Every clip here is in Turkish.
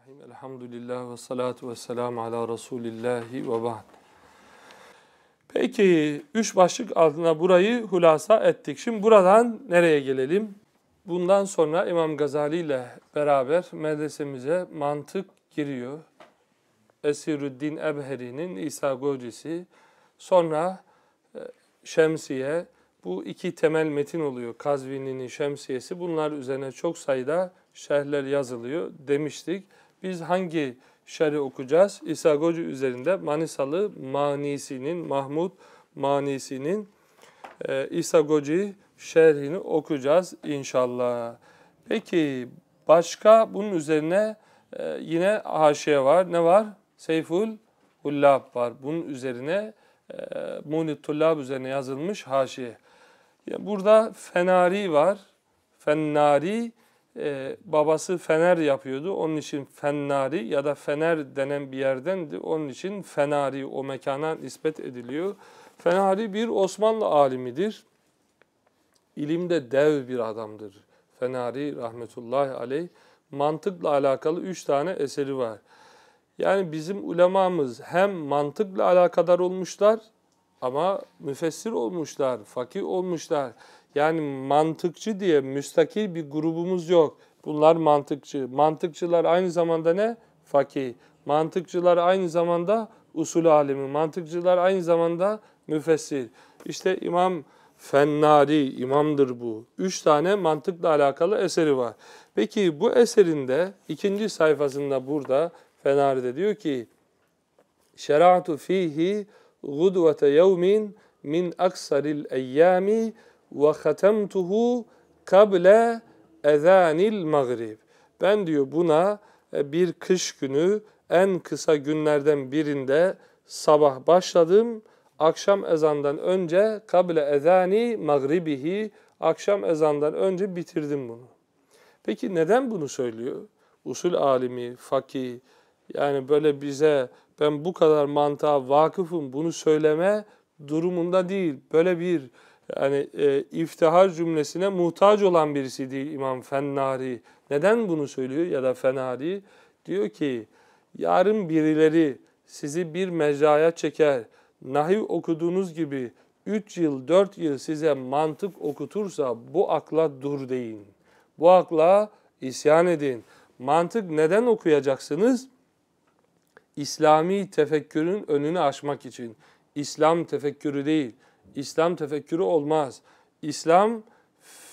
Bismillahirrahmanirrahim. Elhamdülillah ve salatu ve selamu ala Resulillahi ve ba'd. Peki, üç başlık altında burayı hulasa ettik. Şimdi buradan nereye gelelim? Bundan sonra İmam Gazali ile beraber medresemize mantık giriyor. Esirüddin Ebheri'nin İsa Golcisi. Sonra e, Şemsiye. Bu iki temel metin oluyor. Kazvini'nin Şemsiyesi. Bunlar üzerine çok sayıda şerhler yazılıyor demiştik. Biz hangi şer'i okuyacağız? İsa Gocu üzerinde Manisalı manisinin, Mahmud manisinin e, İsa Gocu şerhini okuyacağız inşallah. Peki başka bunun üzerine e, yine haşiye var. Ne var? Seyful Hullab var. Bunun üzerine e, Munit Tullab üzerine yazılmış haşiye. Burada Fenari var. Fenari e, babası fener yapıyordu. Onun için fennari ya da fener denen bir yerdendi. Onun için fenari o mekana nispet ediliyor. Fenari bir Osmanlı alimidir. İlimde dev bir adamdır. Fenari rahmetullahi aleyh. Mantıkla alakalı üç tane eseri var. Yani bizim ulemamız hem mantıkla alakadar olmuşlar ama müfessir olmuşlar, fakir olmuşlar. Yani mantıkçı diye müstakil bir grubumuz yok. Bunlar mantıkçı. Mantıkçılar aynı zamanda ne? Fakih. Mantıkçılar aynı zamanda usul alimi. Mantıkçılar aynı zamanda müfessir. İşte İmam Fennari, imamdır bu. Üç tane mantıkla alakalı eseri var. Peki bu eserinde ikinci sayfasında burada de diyor ki Şera'tu fihi gudvete yevmin min aksaril eyyami ve hatemtuhu kable ezanil magrib. Ben diyor buna e, bir kış günü en kısa günlerden birinde sabah başladım. Akşam ezandan önce kable ezani magribihi akşam ezandan önce bitirdim bunu. Peki neden bunu söylüyor? Usul alimi, fakih yani böyle bize ben bu kadar mantığa vakıfım bunu söyleme durumunda değil. Böyle bir yani e, iftihar cümlesine muhtaç olan birisi değil İmam Fennari. Neden bunu söylüyor ya da Fenari? Diyor ki yarın birileri sizi bir mecraya çeker. Nahiv okuduğunuz gibi 3 yıl 4 yıl size mantık okutursa bu akla dur deyin. Bu akla isyan edin. Mantık neden okuyacaksınız? İslami tefekkürün önünü açmak için. İslam tefekkürü değil. İslam tefekkürü olmaz. İslam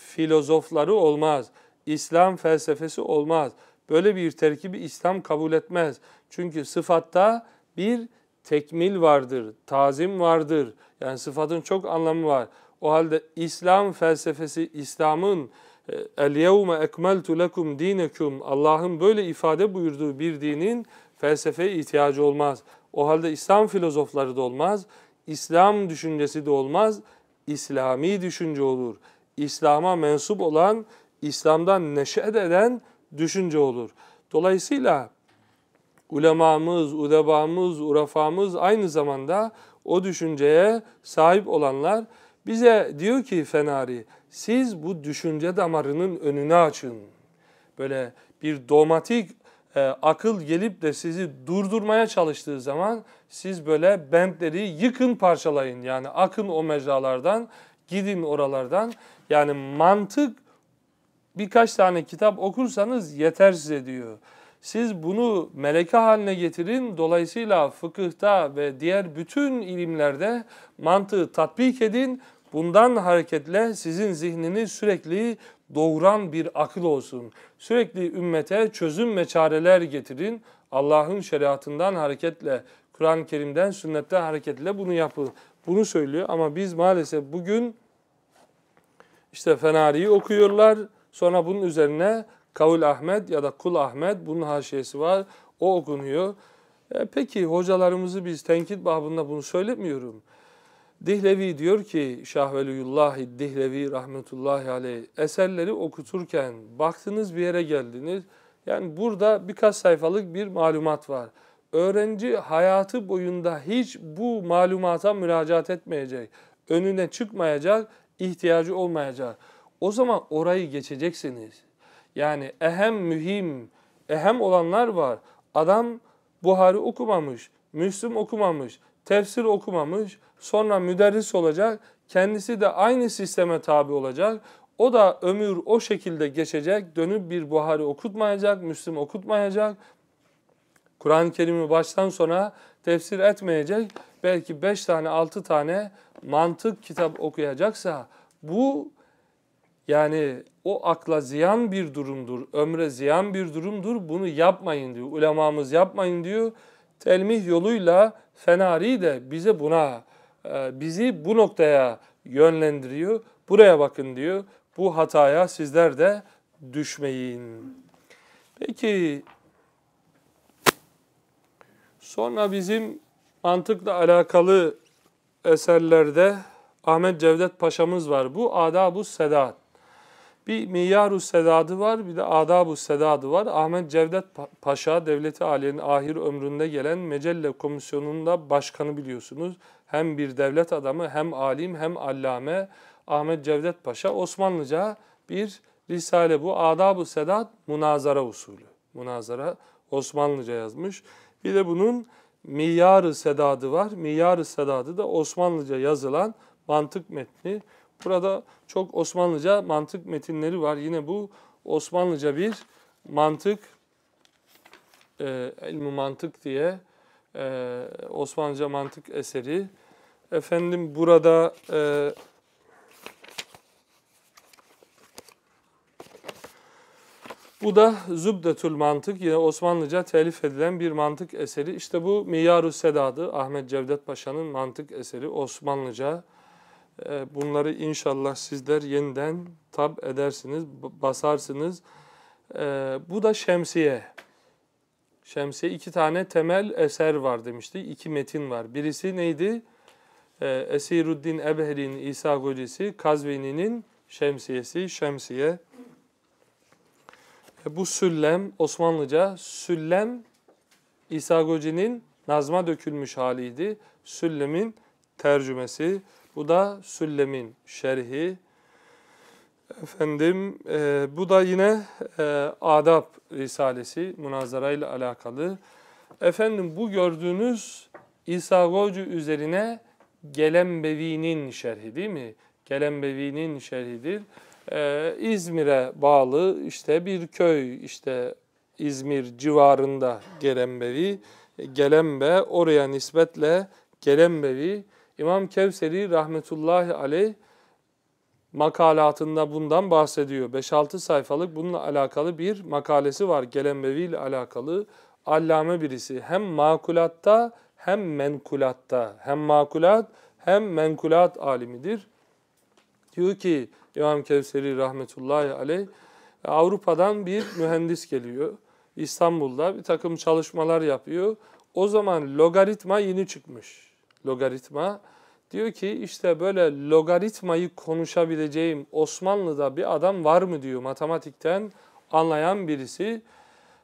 filozofları olmaz. İslam felsefesi olmaz. Böyle bir terkibi İslam kabul etmez. Çünkü sıfatta bir tekmil vardır, tazim vardır. Yani sıfatın çok anlamı var. O halde İslam felsefesi, İslam'ın e, el yevme ekmeltu lekum dinekum Allah'ın böyle ifade buyurduğu bir dinin felsefeye ihtiyacı olmaz. O halde İslam filozofları da olmaz. İslam düşüncesi de olmaz, İslami düşünce olur. İslam'a mensup olan, İslam'dan neşet eden düşünce olur. Dolayısıyla ulemamız, udebamız, urafamız aynı zamanda o düşünceye sahip olanlar bize diyor ki Fenari, siz bu düşünce damarının önünü açın. Böyle bir domatik e, akıl gelip de sizi durdurmaya çalıştığı zaman siz böyle bentleri yıkın parçalayın. Yani akın o mecralardan, gidin oralardan. Yani mantık birkaç tane kitap okursanız yeter size diyor. Siz bunu meleke haline getirin. Dolayısıyla fıkıhta ve diğer bütün ilimlerde mantığı tatbik edin. Bundan hareketle sizin zihniniz sürekli doğuran bir akıl olsun. Sürekli ümmete çözüm ve çareler getirin. Allah'ın şeriatından hareketle, Kur'an-ı Kerim'den, sünnette hareketle bunu yapın. Bunu söylüyor ama biz maalesef bugün işte Fenari'yi okuyorlar. Sonra bunun üzerine Kavul Ahmet ya da Kul Ahmet bunun haşiyesi var. O okunuyor. E peki hocalarımızı biz tenkit babında bunu söylemiyorum. Dihlevi diyor ki Şahveliyullahi Dihlevi rahmetullahi aleyh eserleri okuturken baktınız bir yere geldiniz. Yani burada birkaç sayfalık bir malumat var. Öğrenci hayatı boyunda hiç bu malumata müracaat etmeyecek. Önüne çıkmayacak, ihtiyacı olmayacak. O zaman orayı geçeceksiniz. Yani ehem mühim, ehem olanlar var. Adam Buhari okumamış, Müslüm okumamış, tefsir okumamış, sonra müderris olacak, kendisi de aynı sisteme tabi olacak. O da ömür o şekilde geçecek, dönüp bir Buhari okutmayacak, Müslim okutmayacak. Kur'an-ı Kerim'i baştan sona tefsir etmeyecek. Belki beş tane, altı tane mantık kitap okuyacaksa bu yani o akla ziyan bir durumdur, ömre ziyan bir durumdur. Bunu yapmayın diyor. Ulemamız yapmayın diyor telmih yoluyla Fenari de bize buna, e, bizi bu noktaya yönlendiriyor. Buraya bakın diyor. Bu hataya sizler de düşmeyin. Peki sonra bizim mantıkla alakalı eserlerde Ahmet Cevdet Paşa'mız var. Bu Adab-ı Sedat. Bir miyar Sedadı var, bir de adab Sedadı var. Ahmet Cevdet Paşa, Devleti Aliye'nin ahir ömründe gelen Mecelle Komisyonu'nda başkanı biliyorsunuz. Hem bir devlet adamı, hem alim, hem allame Ahmet Cevdet Paşa. Osmanlıca bir risale bu. Adab-ı Sedat, münazara usulü. Münazara Osmanlıca yazmış. Bir de bunun miyar Sedadı var. miyar Sedadı da Osmanlıca yazılan mantık metni. Burada çok Osmanlıca mantık metinleri var. Yine bu Osmanlıca bir mantık, e, ilmi mantık diye e, Osmanlıca mantık eseri. Efendim burada e, bu da Zübdetül Mantık yine Osmanlıca telif edilen bir mantık eseri. İşte bu Miyarü Seda'dı. Ahmet Cevdet Paşa'nın mantık eseri Osmanlıca e, bunları inşallah sizler yeniden tab edersiniz, basarsınız. E, bu da şemsiye. Şemsiye iki tane temel eser var demişti. İki metin var. Birisi neydi? E, Esiruddin Ebheri'nin İsa Golisi, Kazvini'nin Şemsiyesi, Şemsiye. Bu süllem, Osmanlıca süllem İsa Goci'nin nazma dökülmüş haliydi. Süllem'in tercümesi. Bu da Süllem'in şerhi. Efendim e, bu da yine e, Adab Risalesi münazara ile alakalı. Efendim bu gördüğünüz İsa Gocu üzerine Gelembevi'nin şerhi değil mi? Gelembevi'nin şerhidir. Ee, İzmir'e bağlı işte bir köy işte İzmir civarında Gelembevi. Gelembe oraya nispetle Gelembevi İmam Kevseri rahmetullahi aleyh makalatında bundan bahsediyor. 5-6 sayfalık bununla alakalı bir makalesi var. Gelenbevi ile alakalı allame birisi. Hem makulatta hem menkulatta. Hem makulat hem menkulat alimidir. Diyor ki İmam Kevseri rahmetullahi aleyh Avrupa'dan bir mühendis geliyor. İstanbul'da bir takım çalışmalar yapıyor. O zaman logaritma yeni çıkmış logaritma. Diyor ki işte böyle logaritmayı konuşabileceğim Osmanlı'da bir adam var mı diyor matematikten anlayan birisi.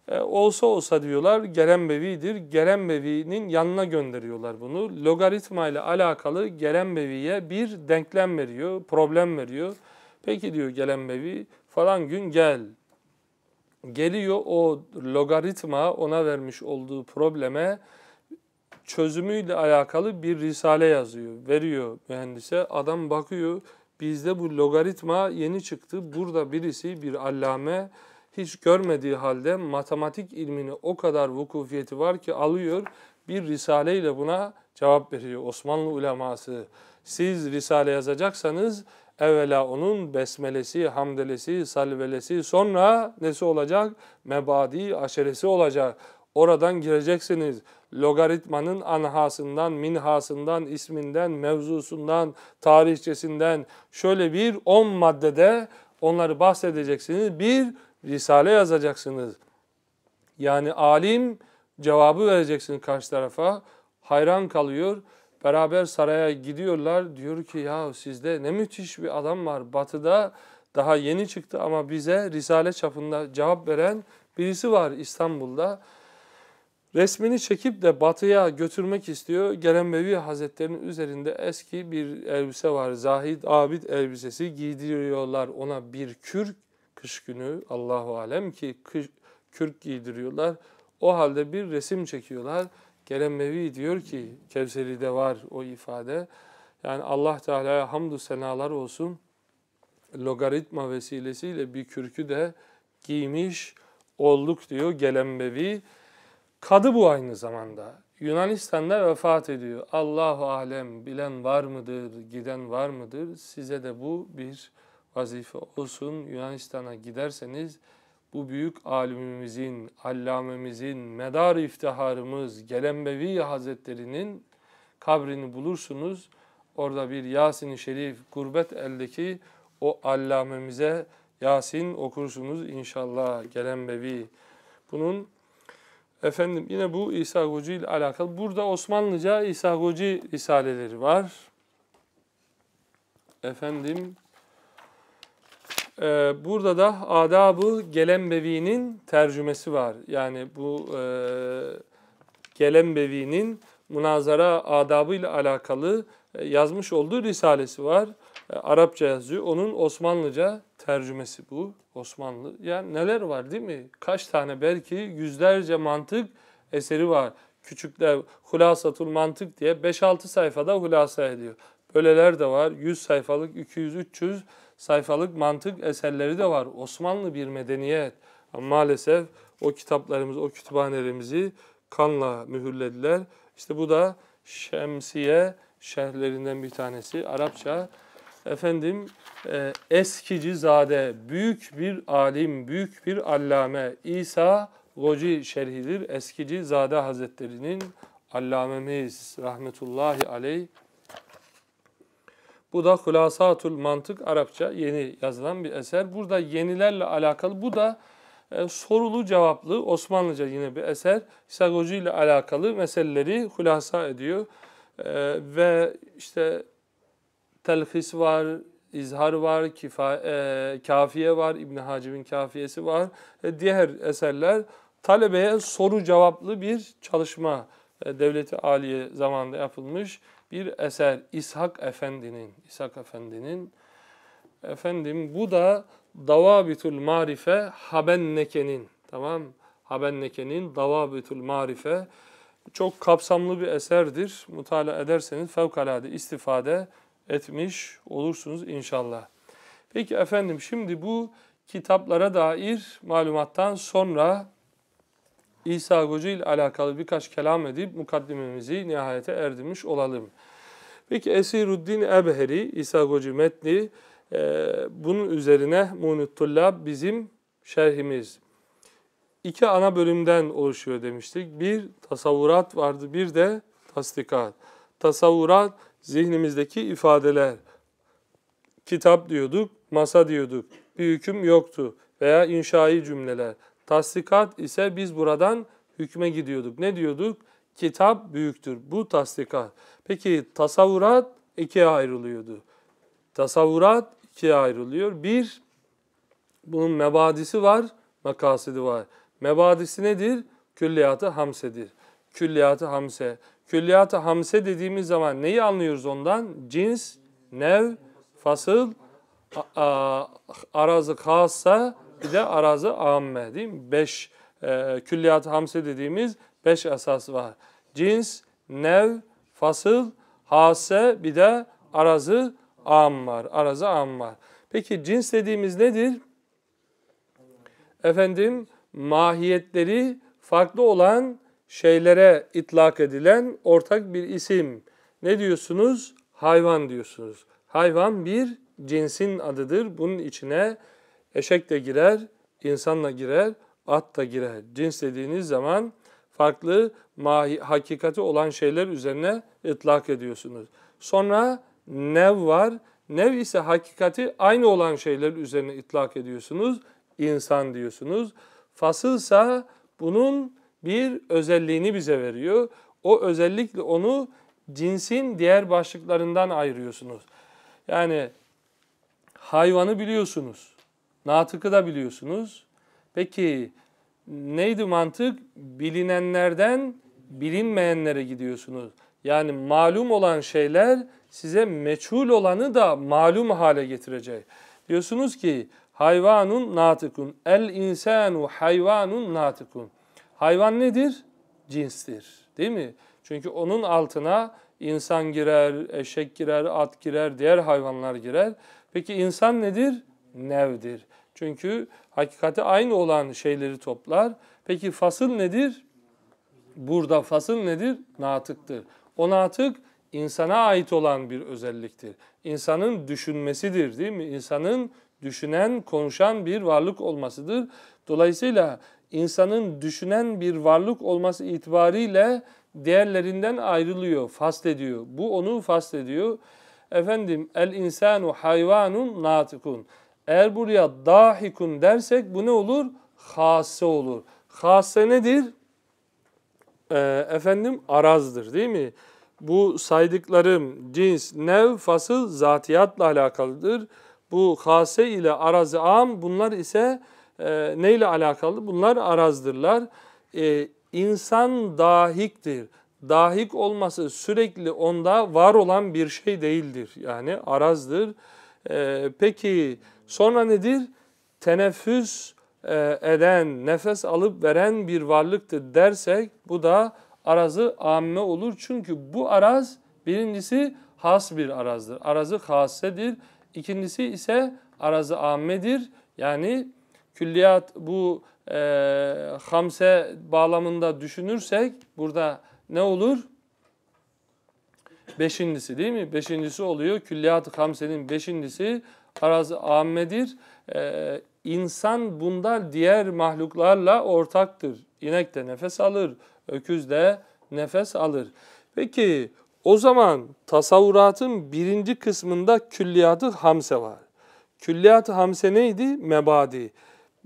E, olsa olsa diyorlar Gerenbevi'dir. Gerenbevi'nin yanına gönderiyorlar bunu. Logaritma ile alakalı Gerenbevi'ye bir denklem veriyor, problem veriyor. Peki diyor Gerenbevi falan gün gel. Geliyor o logaritma ona vermiş olduğu probleme çözümüyle alakalı bir risale yazıyor, veriyor mühendise. Adam bakıyor, bizde bu logaritma yeni çıktı. Burada birisi, bir allame hiç görmediği halde matematik ilmini o kadar vukufiyeti var ki alıyor, bir risaleyle buna cevap veriyor Osmanlı uleması. Siz risale yazacaksanız evvela onun besmelesi, hamdelesi, salvelesi sonra nesi olacak? Mebadi, aşeresi olacak. Oradan gireceksiniz logaritmanın anhasından, minhasından, isminden, mevzusundan, tarihçesinden şöyle bir on maddede onları bahsedeceksiniz. Bir risale yazacaksınız. Yani alim cevabı vereceksin karşı tarafa. Hayran kalıyor. Beraber saraya gidiyorlar. Diyor ki ya sizde ne müthiş bir adam var. Batı'da daha yeni çıktı ama bize risale çapında cevap veren birisi var İstanbul'da. Resmini çekip de batıya götürmek istiyor. Gelenbevi Hazretleri'nin üzerinde eski bir elbise var. Zahid Abid elbisesi giydiriyorlar ona bir kürk. Kış günü Allahu Alem ki kış, kürk giydiriyorlar. O halde bir resim çekiyorlar. Gelenbevi diyor ki Kevseri'de var o ifade. Yani Allah Teala'ya hamdü senalar olsun. Logaritma vesilesiyle bir kürkü de giymiş olduk diyor Gelenbevi. Kadı bu aynı zamanda. Yunanistan'da vefat ediyor. Allahu alem bilen var mıdır, giden var mıdır? Size de bu bir vazife olsun. Yunanistan'a giderseniz bu büyük alimimizin, allamemizin, medar iftiharımız Gelenbevi Hazretleri'nin kabrini bulursunuz. Orada bir Yasin-i Şerif, gurbet eldeki o allamemize Yasin okursunuz inşallah Gelenbevi. Bunun Efendim yine bu İsa Hoca ile alakalı. Burada Osmanlıca İsa Hoca risaleleri var. Efendim e, burada da Adab-ı Gelenbevi'nin tercümesi var. Yani bu e, Gelenbevi'nin münazara adabı ile alakalı e, yazmış olduğu risalesi var. E, Arapça yazıyor. Onun Osmanlıca tercümesi bu. Osmanlı. Yani neler var değil mi? Kaç tane belki yüzlerce mantık eseri var. Küçükler Hulasatul Mantık diye 5-6 sayfada hulasa ediyor. Böyleler de var. 100 sayfalık, 200-300 sayfalık mantık eserleri de var. Osmanlı bir medeniyet. Ama maalesef o kitaplarımız, o kütüphanelerimizi kanla mühürlediler. İşte bu da Şemsiye şerhlerinden bir tanesi. Arapça efendim e, Zade büyük bir alim, büyük bir allame İsa Goci şerhidir. Eskici Zade Hazretleri'nin allamemiz rahmetullahi aleyh. Bu da Hulasatul Mantık Arapça yeni yazılan bir eser. Burada yenilerle alakalı bu da e, sorulu cevaplı Osmanlıca yine bir eser. İsa Goci ile alakalı meseleleri hulasa ediyor. E, ve işte telfis var, izhar var, kifa, e, kafiye var, İbn Hacib'in kafiyesi var. E, diğer eserler talebeye soru cevaplı bir çalışma e, Devleti Aliye zamanında yapılmış bir eser İshak Efendi'nin İshak Efendi'nin efendim bu da Davabitul Marife Habenneke'nin tamam Habenneke'nin Davabitul Marife çok kapsamlı bir eserdir. Mutala ederseniz fevkalade istifade etmiş olursunuz inşallah. Peki efendim şimdi bu kitaplara dair malumattan sonra İsa Hoca ile alakalı birkaç kelam edip mukaddimemizi nihayete erdirmiş olalım. Peki Esiruddin Ebheri, İsa Hoca metni, e, bunun üzerine Munitullah bizim şerhimiz. İki ana bölümden oluşuyor demiştik. Bir tasavvurat vardı, bir de tasdikat. Tasavvurat zihnimizdeki ifadeler. Kitap diyorduk, masa diyorduk. Bir hüküm yoktu veya inşai cümleler. Tasdikat ise biz buradan hükme gidiyorduk. Ne diyorduk? Kitap büyüktür. Bu tasdikat. Peki tasavvurat ikiye ayrılıyordu. Tasavvurat ikiye ayrılıyor. Bir, bunun mebadisi var, makasidi var. Mebadisi nedir? Külliyatı hamsedir. Külliyatı hamse. Külliyatı hamse dediğimiz zaman neyi anlıyoruz ondan? Cins, nev, fasıl, arazı kassa, bir de arazı amme değil mi? Beş e, külliyat hamse dediğimiz beş esas var. Cins, nev, fasıl, hase bir de arazı am var. Arazı am var. Peki cins dediğimiz nedir? Efendim mahiyetleri farklı olan şeylere itlak edilen ortak bir isim. Ne diyorsunuz? Hayvan diyorsunuz. Hayvan bir cinsin adıdır. Bunun içine eşek de girer, insanla girer, at da girer. Cins dediğiniz zaman farklı mahi, hakikati olan şeyler üzerine itlak ediyorsunuz. Sonra nev var. Nev ise hakikati aynı olan şeyler üzerine itlak ediyorsunuz. İnsan diyorsunuz. Fasılsa bunun bir özelliğini bize veriyor. O özellikle onu cinsin diğer başlıklarından ayırıyorsunuz. Yani hayvanı biliyorsunuz. Natıkı da biliyorsunuz. Peki neydi mantık? Bilinenlerden bilinmeyenlere gidiyorsunuz. Yani malum olan şeyler size meçhul olanı da malum hale getirecek. Diyorsunuz ki hayvanun natıkun, el insanu hayvanun natıkun. Hayvan nedir? Cinstir. Değil mi? Çünkü onun altına insan girer, eşek girer, at girer, diğer hayvanlar girer. Peki insan nedir? Nevdir. Çünkü hakikati aynı olan şeyleri toplar. Peki fasıl nedir? Burada fasıl nedir? Natıktır. O natık insana ait olan bir özelliktir. İnsanın düşünmesidir değil mi? İnsanın düşünen, konuşan bir varlık olmasıdır. Dolayısıyla insanın düşünen bir varlık olması itibariyle değerlerinden ayrılıyor, faslediyor. Bu onu faslediyor. Efendim el insanu hayvanun natikun. Eğer buraya dahikun dersek bu ne olur? Hase olur. Hase nedir? Ee, efendim arazdır değil mi? Bu saydıklarım cins, nev, fasıl, zatiyatla alakalıdır. Bu hase ile arazi am bunlar ise e, neyle alakalı? Bunlar arazdırlar. E, insan dahiktir. Dahik olması sürekli onda var olan bir şey değildir. Yani arazdır. E, peki sonra nedir? Teneffüs e, eden, nefes alıp veren bir varlıktır dersek bu da arazı amme olur. Çünkü bu araz birincisi has bir arazdır. Arazı hassedir. İkincisi ise arazı ammedir. Yani külliyat bu e, hamse bağlamında düşünürsek burada ne olur? Beşincisi değil mi? Beşincisi oluyor. Külliyat-ı hamsenin beşincisi arazı ammedir. E, İnsan bunda diğer mahluklarla ortaktır. İnek de nefes alır, öküz de nefes alır. Peki o zaman tasavvuratın birinci kısmında külliyatı hamse var. Külliyatı hamse neydi? Mebadi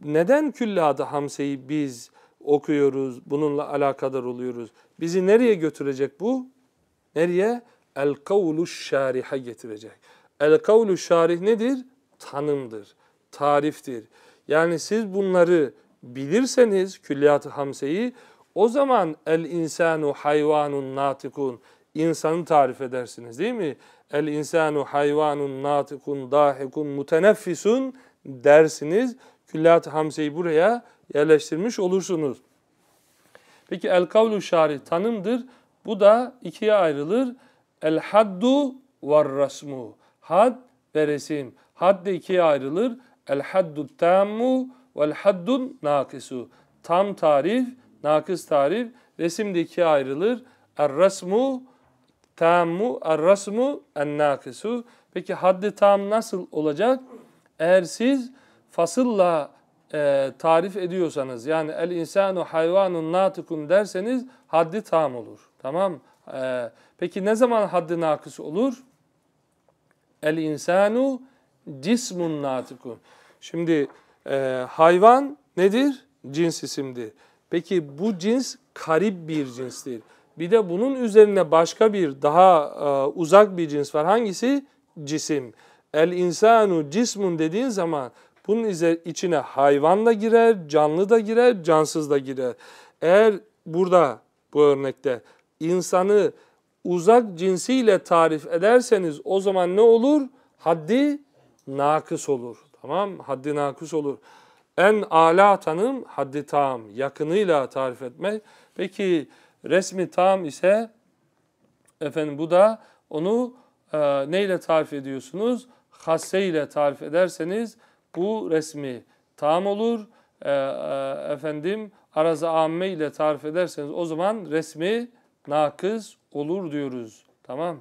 neden küllada Hamse'yi biz okuyoruz, bununla alakadar oluyoruz? Bizi nereye götürecek bu? Nereye? El kavlu şariha getirecek. El kavlu şarih nedir? Tanımdır, tariftir. Yani siz bunları bilirseniz külliyat-ı hamseyi o zaman el insanu hayvanun natikun insanı tarif edersiniz değil mi? El insanu hayvanun natikun dahikun muteneffisun dersiniz külliyat hamzeyi buraya yerleştirmiş olursunuz. Peki el kavlu şari tanımdır. Bu da ikiye ayrılır. El haddu var rasmu. Had ve resim. Had de ikiye ayrılır. El haddu tammu el haddun nakisu. Tam tarif, nakıs tarif. Resim de ikiye ayrılır. El er rasmu tammu, el er rasmu en nakisu. Peki haddi tam nasıl olacak? Eğer siz fasılla e, tarif ediyorsanız yani el insanu hayvanun natikun derseniz haddi tam olur. Tamam. E, peki ne zaman haddi nakıs olur? El insanu cismun natikun. Şimdi e, hayvan nedir? Cins isimdir. Peki bu cins karib bir cinstir. Bir de bunun üzerine başka bir daha e, uzak bir cins var. Hangisi? Cisim. El insanu cismun dediğin zaman bunun içine hayvan da girer, canlı da girer, cansız da girer. Eğer burada bu örnekte insanı uzak cinsiyle tarif ederseniz o zaman ne olur? Haddi nakıs olur. Tamam Haddi nakıs olur. En âlâ tanım haddi tam. Yakınıyla tarif etmek. Peki resmi tam ise efendim bu da onu e, neyle tarif ediyorsunuz? Hasse ile tarif ederseniz bu resmi tam olur. E, e, efendim arazi amme ile tarif ederseniz o zaman resmi nakız olur diyoruz. Tamam.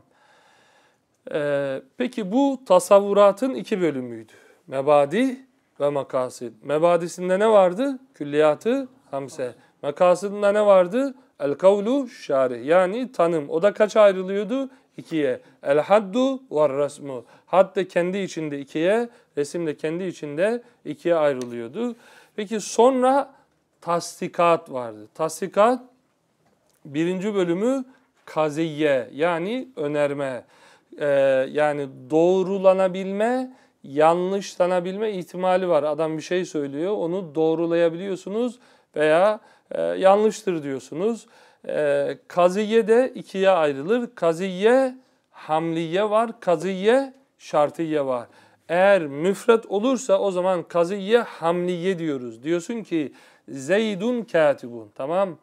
E, peki bu tasavvuratın iki bölümüydü. Mebadi ve makasid. Mebadisinde ne vardı? Külliyatı hamse. Makasidinde ne vardı? El kavlu şarih. Yani tanım. O da kaç ayrılıyordu? ikiye. El haddu var rasmu. Had de kendi içinde ikiye, resim de kendi içinde ikiye ayrılıyordu. Peki sonra tasdikat vardı. Tasdikat birinci bölümü kaziye yani önerme. Ee, yani doğrulanabilme, yanlışlanabilme ihtimali var. Adam bir şey söylüyor, onu doğrulayabiliyorsunuz veya e, yanlıştır diyorsunuz. E, ee, kaziye de ikiye ayrılır. Kaziye hamliye var, kaziye şartiye var. Eğer müfret olursa o zaman kaziye hamliye diyoruz. Diyorsun ki Zeydun katibun. Tamam.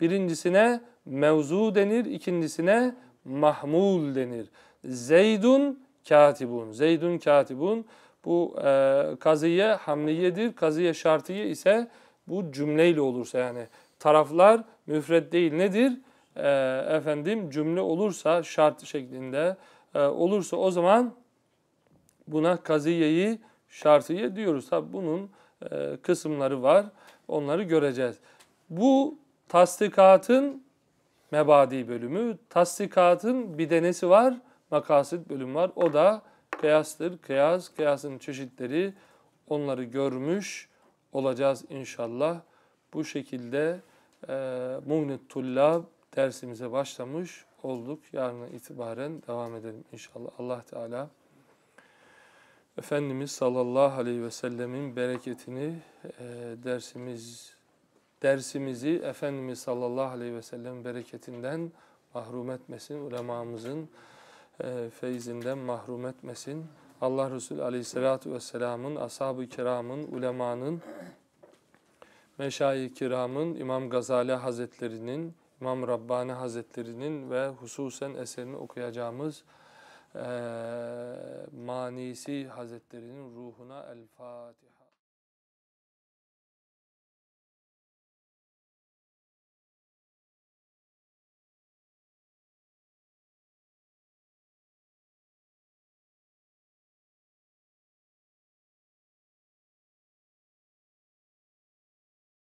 Birincisine mevzu denir, ikincisine mahmul denir. Zeydun katibun. Zeydun katibun. Bu e, kaziye hamliyedir. Kaziye şartiye ise bu cümleyle olursa yani taraflar müfred değil nedir? E, efendim cümle olursa şart şeklinde e, olursa o zaman buna kaziyeyi şartiye diyoruz. Tabi bunun e, kısımları var. Onları göreceğiz. Bu tasdikatın mebadi bölümü. Tasdikatın bir denesi var? Makasit bölümü var. O da kıyastır. Kıyas, kıyasın çeşitleri onları görmüş olacağız inşallah. Bu şekilde e, ee, Mugnit Tullab dersimize başlamış olduk. Yarın itibaren devam edelim inşallah. Allah Teala Efendimiz sallallahu aleyhi ve sellemin bereketini e, dersimiz dersimizi Efendimiz sallallahu aleyhi ve sellem bereketinden mahrum etmesin. Ulemamızın e, feyzinden mahrum etmesin. Allah Resulü aleyhissalatu vesselamın, ashab-ı kiramın, ulemanın Meşayi Kiram'ın, İmam Gazali Hazretleri'nin, İmam Rabbani Hazretleri'nin ve hususen eserini okuyacağımız e, Manisi Hazretleri'nin ruhuna El-Fatiha.